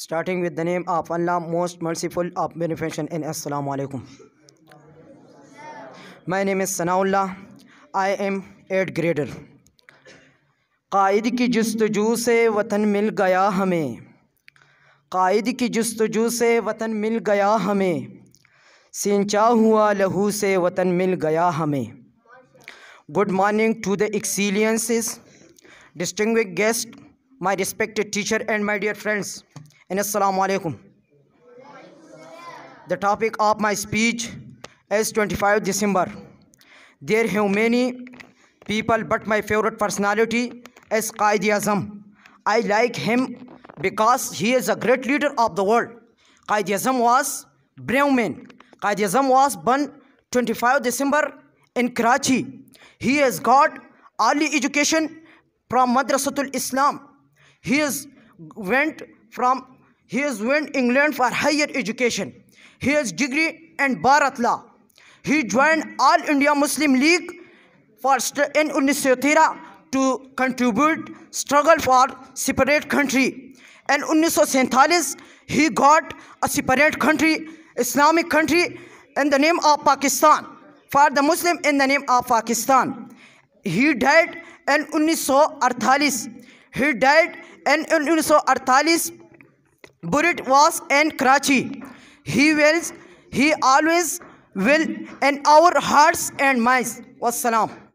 Starting with the name of Allah most merciful of beneficent in अस्सलाम वालेकुम my name is Sanaullah I am eight grader कायद की जस्तजू से वतन मिल गया हमें कायद की जस्तजू से वतन मिल गया हमें सिंचा हुआ लहू से वतन मिल गया हमें good morning to the excellencies distinguished guest my respected teacher and my dear friends and assalamu alaikum the topic of my speech is 25 december there have many people but my favorite personality is qaid azam i like him because he is a great leader of the world qaid azam was brave man qaid azam was born 25 december in karachi he has got early education from madrasatul islam he has went from he has went England for higher education. He has degree and Bharat law. He joined All India Muslim League for in 1913 to contribute struggle for separate country. And 1947 he got a separate country, Islamic country in the name of Pakistan for the Muslim in the name of Pakistan. He died in 1948. He died in 1948 Burrit was in Karachi. He wills, he always will in our hearts and minds. Wassalam.